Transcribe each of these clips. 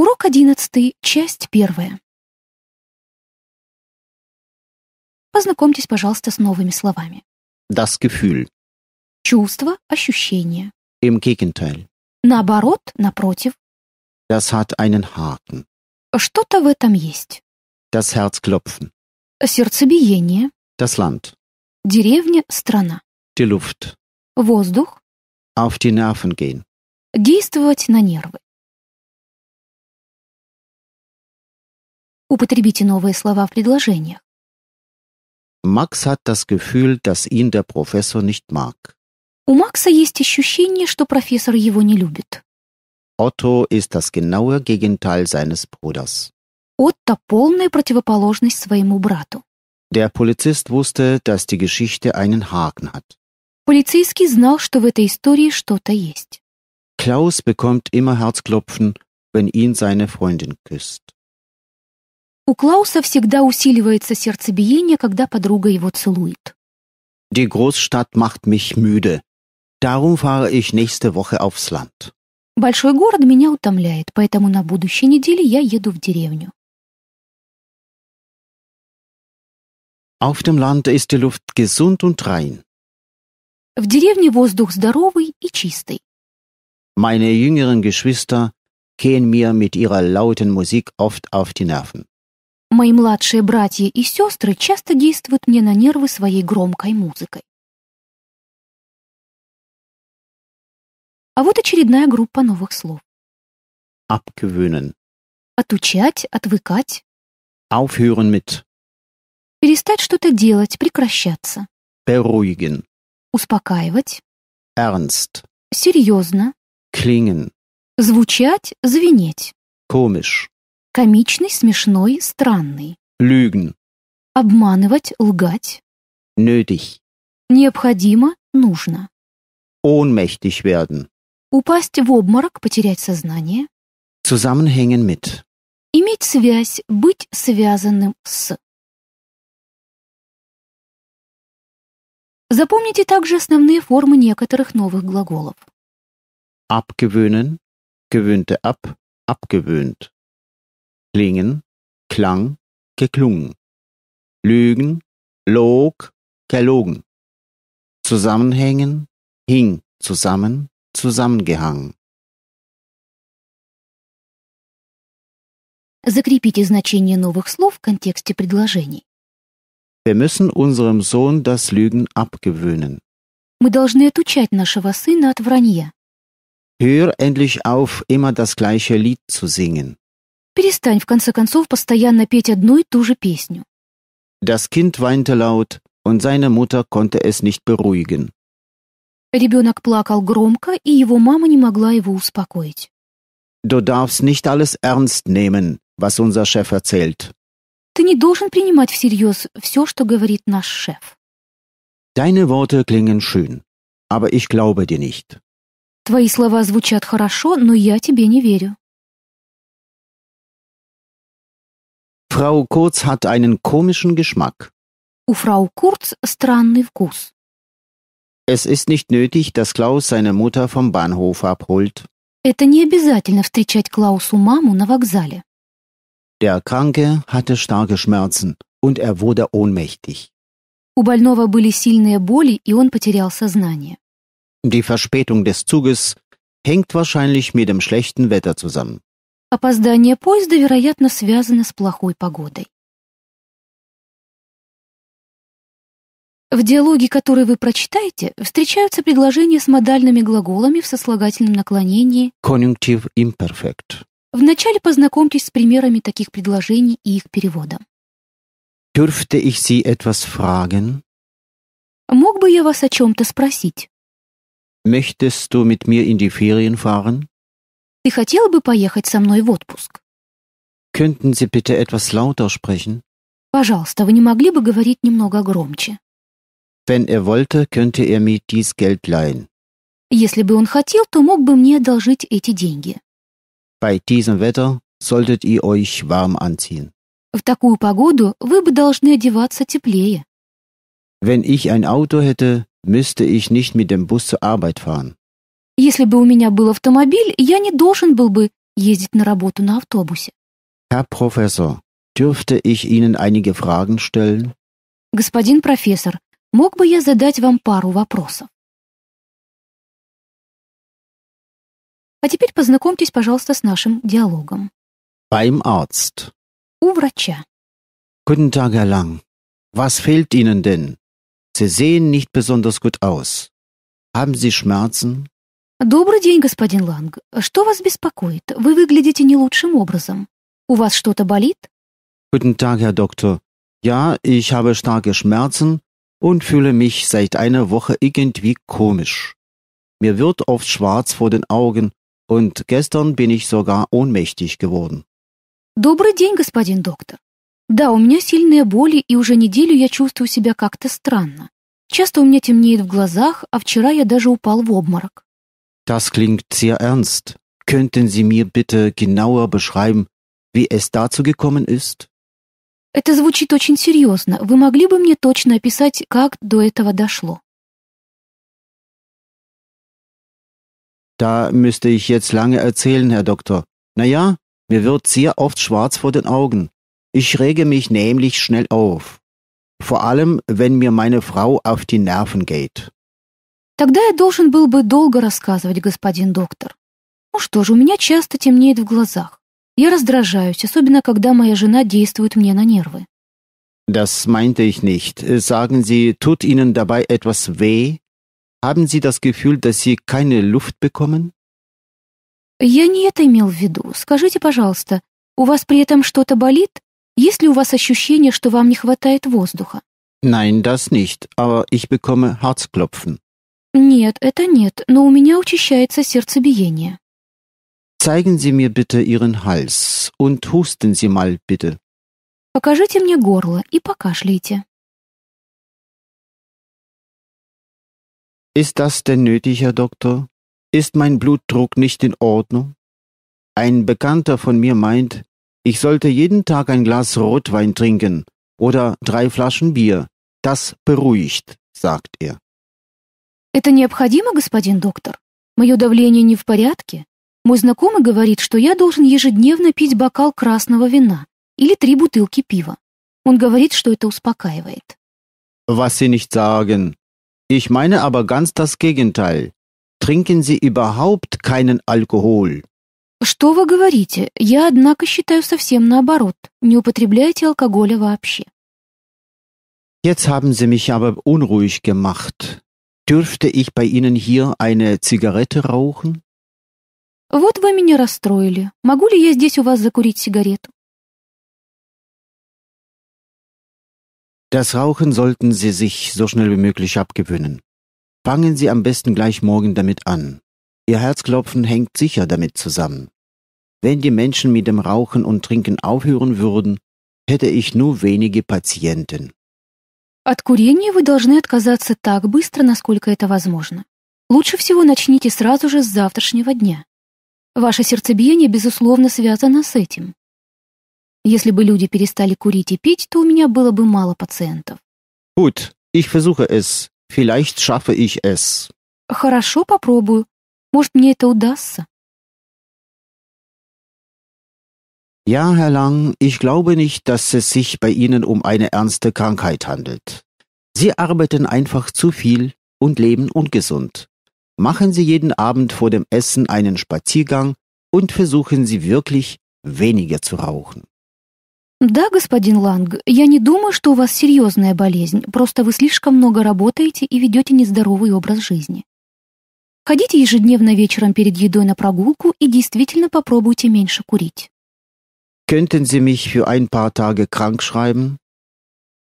Урок одиннадцатый, часть первая. Познакомьтесь, пожалуйста, с новыми словами. Das Gefühl. Чувство, ощущение. Im Gegenteil. Наоборот, напротив. Das hat einen Haken. Что-то в этом есть. Das Herzklopfen. Сердцебиение. Das Land. Деревня, страна. Die Luft. Воздух. Auf die Nerven gehen. Действовать на нервы. Употребите новые слова в предложениях. Max hat das Gefühl, dass ihn der Professor nicht mag. У Макса есть ощущение, что профессор его не любит. Otto ist das genaue Gegenteil seines Bruders. Отто — полная противоположность своему брату. Der Polizist wusste, dass die Geschichte einen Haken hat. Полицейский знал, что в этой истории что-то есть. Klaus bekommt immer Herzklopfen, wenn ihn seine Freundin küsst. У Клауса всегда усиливается сердцебиение, когда подруга его целует. Die Großstadt macht mich müde. Darum fahre ich nächste Woche aufs Land. Большой город меня утомляет, поэтому на будущей неделе я еду в деревню. Auf dem Land ist die Luft gesund und rein. В деревне воздух здоровый и чистый. Meine jüngeren Geschwister gehen mir mit ihrer lauten Musik oft auf die Nerven. Мои младшие братья и сестры часто действуют мне на нервы своей громкой музыкой. А вот очередная группа новых слов. Abgewöhnen. Отучать, отвыкать. Aufhören mit. Перестать что-то делать, прекращаться. Beruhigen. Успокаивать. Ernst. Серьезно. Klingen. Звучать, звенеть. Komisch. Комичный, смешной, странный. Lügen. Обманывать, лгать. Nötig. Необходимо, нужно. Ohnmächtig werden. Упасть в обморок, потерять сознание. Zusammenhängen mit. Иметь связь, быть связанным с. Запомните также основные формы некоторых новых глаголов. Abgewöhnen, gewöhnte ab, abgewöhnt. klingen, klang, geklungen. Lügen, log, gelogen. Zusammenhängen, hing, zusammen, zusammengehangen. Закрепите значение новых слов в контексте предложений. Wir müssen unserem Sohn das Lügen abgewöhnen. Мы должны отучать нашего сына от вранья. Hör endlich auf, immer das gleiche Lied zu singen. Перестань, в конце концов, постоянно петь одну и ту же песню. Das Kind weinte laut, und seine Mutter konnte es nicht beruhigen. Ребенок плакал громко, и его мама не могла его успокоить. Du darfst nicht alles ernst nehmen, was unser Chef erzählt. Ты не должен принимать всерьез все, что говорит наш шеф. Deine Worte klingen schön, aber ich glaube dir nicht. Твои слова звучат хорошо, но я тебе не верю. Frau Kurz hat einen komischen Geschmack. У Frau Kurz странный вкус. Es ist nicht nötig, dass Klaus seine Mutter vom Bahnhof abholt. Это не обязательно встречать Клаусу маму на вокзале. Der Kranke hatte starke Schmerzen und er wurde ohnmächtig. У больного были сильные боли, и он потерял сознание. Die Verspätung des Zuges hängt wahrscheinlich mit dem schlechten Wetter zusammen. Опоздание поезда, вероятно, связано с плохой погодой. В диалоге, который вы прочитаете, встречаются предложения с модальными глаголами в сослагательном наклонении «конъюнктив imperfect». Вначале познакомьтесь с примерами таких предложений и их переводом. «Dürfte ich Sie etwas fragen?» «Мог бы я вас о чем-то спросить?» «Möchtest du mit mir in die Ferien fahren?» Ты хотела бы поехать со мной в отпуск? Könnten Sie bitte etwas lauter sprechen? Пожалуйста, вы не могли бы говорить немного громче? Wenn er wollte, könnte er mir dies Geld leihen. Если бы он хотел, то мог бы мне одолжить эти деньги. Bei diesem Wetter solltet ihr euch warm anziehen. В такую погоду вы бы должны одеваться теплее. Wenn ich ein Auto hätte, müsste ich nicht mit dem Bus zur Arbeit fahren. Если бы у меня был автомобиль, я не должен был бы ездить на работу на автобусе. Herr Professor, dürfte ich Ihnen einige Fragen stellen? Господин профессор, мог бы я задать вам пару вопросов? А теперь познакомьтесь, пожалуйста, с нашим диалогом. Beim Arzt. У врача. Guten Tag, Herr Lang. Was fehlt Ihnen denn? Sie sehen nicht besonders gut aus. Haben Sie Schmerzen? «Добрый день, господин Ланг. Что вас беспокоит? Вы выглядите не лучшим образом. У вас что-то болит?» «Guten Tag, Herr Doktor. Ja, ich habe starke Schmerzen und fühle mich seit einer Woche irgendwie komisch. Mir wird oft schwarz vor den Augen und gestern bin ich sogar ohnmächtig geworden. Добрый день, господин доктор. Да, у меня сильные боли, и уже неделю я чувствую себя как-то странно. Часто у меня темнеет в глазах, а вчера я даже упал в обморок. Das klingt sehr ernst. Könnten Sie mir bitte genauer beschreiben, wie es dazu gekommen ist? Это звучит очень серьезно. Вы могли бы мне точно описать, как до этого дошло? Da müsste ich jetzt lange erzählen, Herr Doktor. Naja, mir wird sehr oft schwarz vor den Augen. Ich rege mich nämlich schnell auf. Vor allem, wenn mir meine Frau auf die Nerven geht. Тогда я должен был бы долго рассказывать, господин доктор. Ну что же, у меня часто темнеет в глазах. Я раздражаюсь, особенно когда моя жена действует мне на нервы. Das meinte ich nicht. Sagen Sie, tut Ihnen dabei etwas weh? Haben Sie das Gefühl, dass Sie keine Luft bekommen? Я не это имел в виду. Скажите, пожалуйста, у вас при этом что-то болит? Есть ли у вас ощущение, что вам не хватает воздуха? Nein, das nicht, aber ich bekomme Herzklopfen. Нет, это нет, но у меня учащается сердцебиение. Zeigen Sie mir bitte Ihren Hals und husten Sie mal bitte. Покажите мне горло и покашляйте. Ist das denn nötig, Herr Doktor? Ist mein Blutdruck nicht in Ordnung? Ein Bekannter von mir meint, ich sollte jeden Tag ein Glas Rotwein trinken oder drei Flaschen Bier. Das beruhigt, sagt er. Это необходимо, господин доктор? Мое давление не в порядке? Мой знакомый говорит, что я должен ежедневно пить бокал красного вина или три бутылки пива. Он говорит, что это успокаивает. Was Sie nicht sagen. Ich meine aber ganz das Gegenteil. Trinken Sie überhaupt keinen Alkohol. Что вы говорите? Я, однако, считаю совсем наоборот. Не употребляйте алкоголя вообще. Jetzt haben Sie mich aber unruhig gemacht. Dürfte ich bei Ihnen hier eine Zigarette rauchen? Вот вы меня расстроили. Могу ли я здесь у вас закурить сигарету? Das Rauchen sollten Sie sich so schnell wie möglich abgewöhnen. Fangen Sie am besten gleich morgen damit an. Ihr Herzklopfen hängt sicher damit zusammen. Wenn die Menschen mit dem Rauchen und Trinken aufhören würden, hätte ich nur wenige Patienten. От курения вы должны отказаться так быстро, насколько это возможно. Лучше всего начните сразу же с завтрашнего дня. Ваше сердцебиение, безусловно, связано с этим. Если бы люди перестали курить и пить, то у меня было бы мало пациентов. Gut, ich versuche es. Vielleicht schaffe ich es. Хорошо, попробую. Может, мне это удастся. Ja, Herr Lang, ich glaube nicht, dass es sich bei Ihnen um eine ernste Krankheit handelt. Sie arbeiten einfach zu viel und leben ungesund. Machen Sie jeden Abend vor dem Essen einen Spaziergang und versuchen Sie wirklich, weniger zu rauchen. Да, господин Ланг, я не думаю, что у вас серьезная болезнь, просто вы слишком много работаете и ведете нездоровый образ жизни. Ходите ежедневно вечером перед едой на прогулку и действительно попробуйте меньше курить. Könnten Sie mich für ein paar Tage krank schreiben?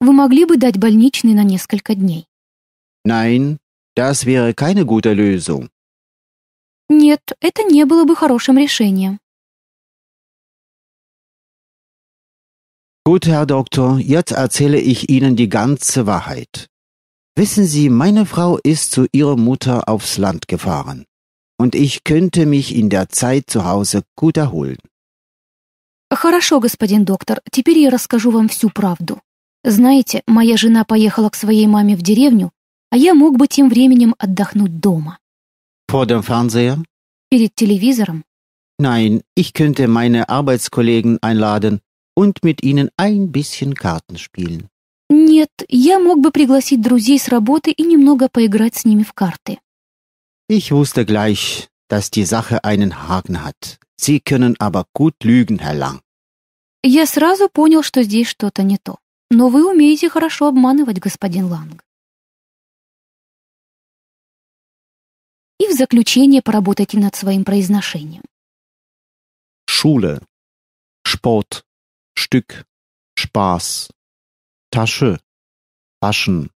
Вы могли бы дать больничный на несколько дней? Nein, das wäre keine gute Lösung. Нет, это не было бы хорошим решением. Gut, Herr Doktor, jetzt erzähle ich Ihnen die ganze Wahrheit. Wissen Sie, meine Frau ist zu ihrer Mutter aufs Land gefahren, und ich könnte mich in der Zeit zu Hause gut erholen. «Хорошо, господин доктор, теперь я расскажу вам всю правду. Знаете, моя жена поехала к своей маме в деревню, а я мог бы тем временем отдохнуть дома». «По dem Fernseher?» «Перед телевизором?» «Nein, ich könnte meine Arbeitskollegen einladen und mit ihnen ein bisschen Karten spielen». «Нет, я мог бы пригласить друзей с работы и немного поиграть с ними в карты». «Ich wusste gleich, dass die Sache einen Haken hat. Sie können aber gut lügen, Herr Lang. Я сразу понял, что здесь что-то не то. Но вы умеете хорошо обманывать, господин Ланг. И в заключение поработайте над своим произношением. Schule, Sport, Stück, Spaß, Tasche, Waschen,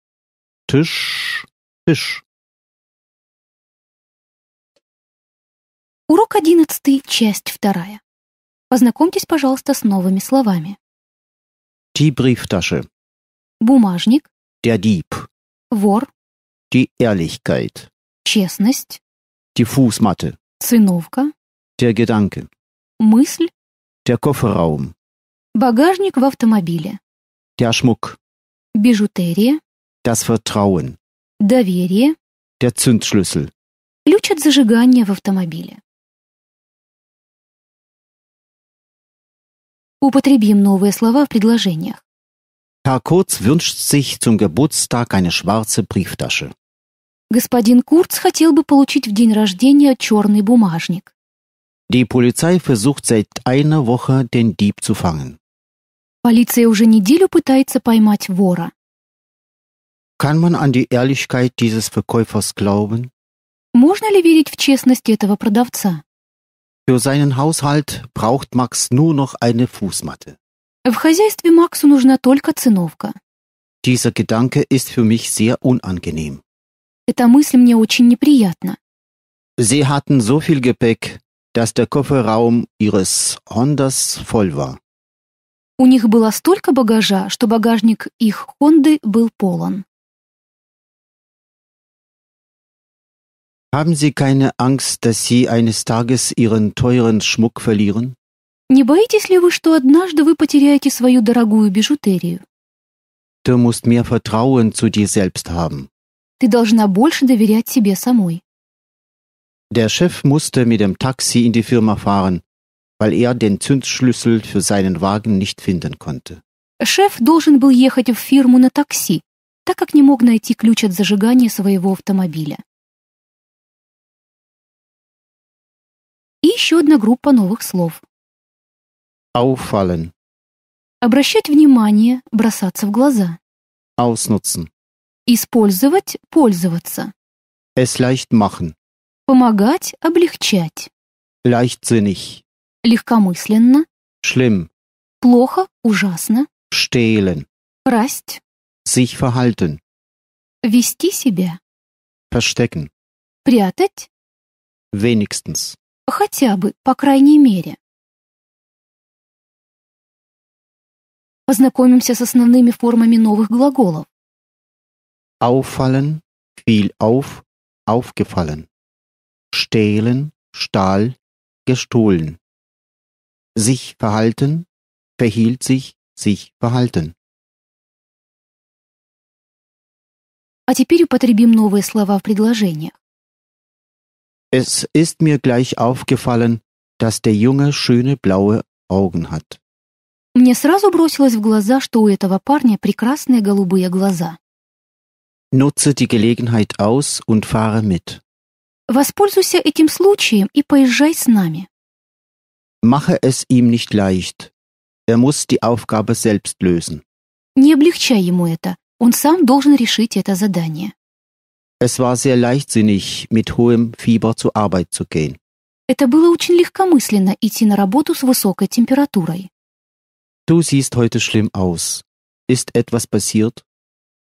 Tisch, Fisch. Урок одиннадцатый, часть вторая. Познакомьтесь, пожалуйста, с новыми словами. Die Brieftasche. Бумажник. Der Dieb. Вор. Die Ehrlichkeit. Честность. Die Fußmatte. Циновка. Der Gedanke. Мысль. Der Kofferraum. Багажник в автомобиле. Der Schmuck. Бижутерия. Das Vertrauen. Доверие. Der Zündschlüssel. Ключ от зажигания в автомобиле. Употребим новые слова в предложениях. Herr Kurz wünscht sich zum Geburtstag eine schwarze Brieftasche. Господин Курц хотел бы получить в день рождения черный бумажник. Die Polizei versucht seit einer Woche den Dieb zu fangen. Полиция уже неделю пытается поймать вора. Kann man an die Ehrlichkeit dieses Verkäufers glauben? Можно ли верить в честность этого продавца? Für seinen Haushalt braucht Max nur noch eine Fußmatte. В хозяйстве Максу нужна только циновка. Dieser Gedanke ist für mich sehr unangenehm. Эта мысль мне очень неприятна. Sie hatten so viel Gepäck, dass der Kofferraum ihres Hondas voll war. У них было столько багажа, что багажник их Хонды был полон. Haben Sie keine Angst, dass Sie eines Tages Ihren teuren Schmuck verlieren? Не боитесь ли вы, что однажды вы потеряете свою дорогую бижутерию? Du musst mehr Vertrauen zu dir selbst haben. Ты должна больше доверять себе самой. Der Chef musste mit dem Taxi in die Firma fahren, weil er den Zündschlüssel für seinen Wagen nicht finden konnte. Шеф должен был ехать в фирму на такси, так как не мог найти ключ от зажигания своего автомобиля. еще одна группа новых слов. Auffallen. Обращать внимание, бросаться в глаза. Ausnutzen. Использовать, пользоваться. Es leicht machen. Помогать, облегчать. Leichtsinnig. Легкомысленно. Schlimm. Плохо, ужасно. Stehlen. Красть. Sich verhalten. Вести себя. Verstecken. Прятать. Wenigstens. Хотя бы, по крайней мере. Познакомимся с основными формами новых глаголов. Auffallen, fiel auf, aufgefallen. Stehlen, stahl, gestohlen. Sich verhalten, verhielt sich, sich verhalten. А теперь употребим новые слова в предложениях. Es ist mir gleich aufgefallen, dass der Junge schöne blaue Augen hat. Мне сразу бросилось в глаза, что у этого парня прекрасные голубые глаза. Nutze die Gelegenheit aus und fahre mit. Воспользуйся этим случаем и поезжай с нами. Mache es ihm nicht leicht. Er muss die Aufgabe selbst lösen. Не облегчай ему это. Он сам должен решить это задание. Es war sehr leichtsinnig, mit hohem Fieber zur Arbeit zu gehen. Это было очень легкомысленно идти на работу с высокой температурой. Du siehst heute schlimm aus. Ist etwas passiert?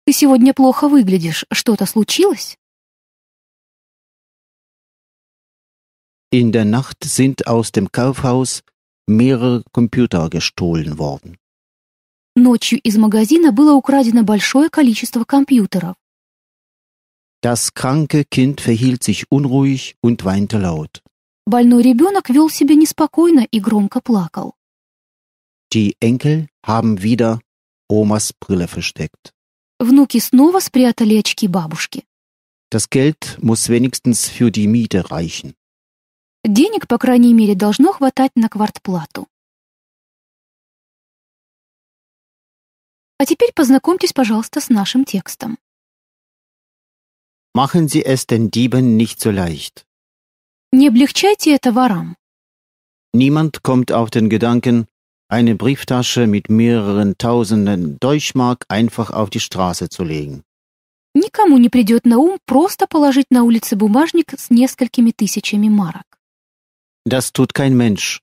Ты сегодня плохо выглядишь. Что-то случилось? In der Nacht sind aus dem Kaufhaus mehrere Computer gestohlen worden. Ночью из магазина было украдено большое количество компьютеров. Das kranke Kind verhielt sich unruhig und weinte laut. Больной ребенок вел себя неспокойно и громко плакал. Die Enkel haben wieder Omas Brille versteckt. Внуки снова спрятали очки бабушки. Das Geld muss wenigstens für die Miete reichen. Денег, по крайней мере, должно хватать на квартплату. А теперь познакомьтесь, пожалуйста, с нашим текстом. Machen Sie es den Dieben nicht so leicht. Niemand kommt auf den Gedanken, eine Brieftasche mit mehreren tausenden Deutschmark einfach auf die Straße zu legen. Никому не придет на ум просто положить на улице бумажник с несколькими тысячами марок. Das tut kein Mensch,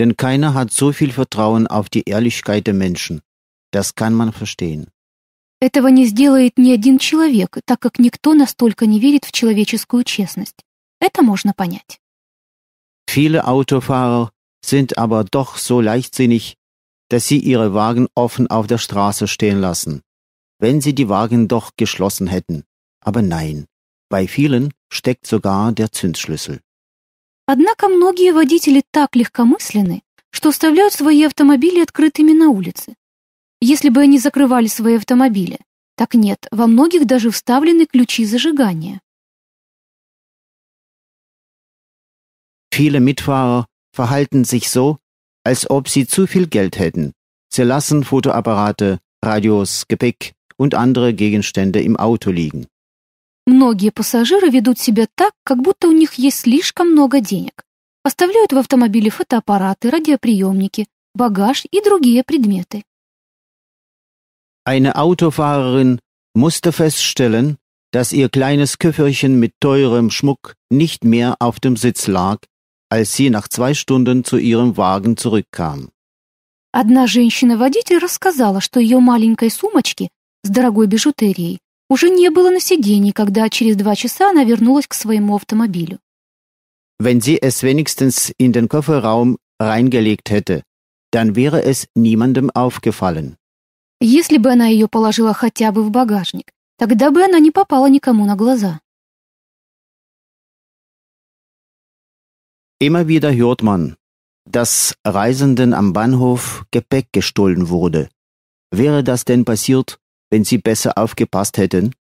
denn keiner hat so viel Vertrauen auf die Ehrlichkeit der Menschen. Das kann man verstehen. Этого не сделает ни один человек, так как никто настолько не верит в человеческую честность. Это можно понять. Viele Autofahrer sind aber doch so leichtsinnig, dass sie ihre Wagen offen auf der Straße stehen lassen, wenn sie die Wagen doch geschlossen hätten. Aber nein, bei vielen steckt sogar der Zündschlüssel. Однако многие водители так легкомысленны, что оставляют свои автомобили открытыми на улице, если бы они закрывали свои автомобили. Так нет, во многих даже вставлены ключи зажигания. Viele Mitfahrer verhalten sich so, als ob sie zu viel Geld hätten. Sie lassen Fotoapparate, Radios, Gepäck und andere Gegenstände im Auto liegen. Многие пассажиры ведут себя так, как будто у них есть слишком много денег. Оставляют в автомобиле фотоаппараты, радиоприемники, багаж и другие предметы. Eine Autofahrerin musste feststellen, dass ihr kleines Köfferchen mit teurem Schmuck nicht mehr auf dem Sitz lag, als sie nach zwei Stunden zu ihrem Wagen zurückkam. Одна женщина-водитель рассказала, что ее маленькой сумочки с дорогой бижутерией уже не было на сиденье, когда через два часа она вернулась к своему автомобилю. Wenn sie es wenigstens in den Kofferraum reingelegt hätte, dann wäre es niemandem aufgefallen. Если бы она ее положила хотя бы в багажник, тогда бы она не попала никому на глаза. Immer wieder hört man, dass Reisenden am Bahnhof Gepäck gestohlen wurde. Wäre das denn passiert, wenn sie besser aufgepasst hätten?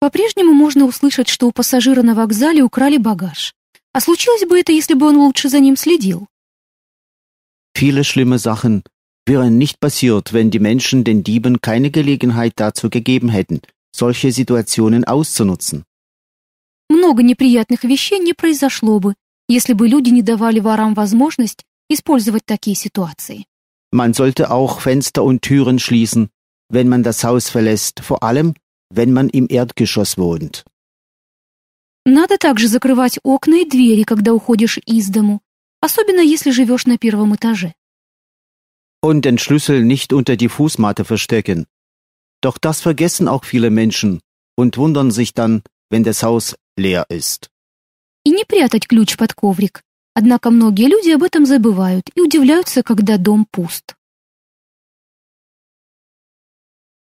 По-прежнему можно услышать, что у пассажира на вокзале украли багаж. А случилось бы это, если бы он лучше за ним следил? Viele schlimme Sachen wäre nicht passiert, wenn die Menschen den Dieben keine Gelegenheit dazu gegeben hätten, solche Situationen auszunutzen. Много неприятных вещей не произошло бы, если бы люди не давали ворам возможность использовать такие ситуации. Man sollte auch Fenster und Türen schließen, wenn man das Haus verlässt, vor allem, wenn man im Erdgeschoss wohnt. Надо также закрывать окна и двери, когда уходишь из дому, особенно если живешь на первом этаже und den Schlüssel nicht unter die Fußmatte verstecken. Doch das vergessen auch viele Menschen und wundern sich dann, wenn das Haus leer ist. И не прятать ключ под коврик. Однако многие люди об этом забывают и удивляются, когда дом пуст.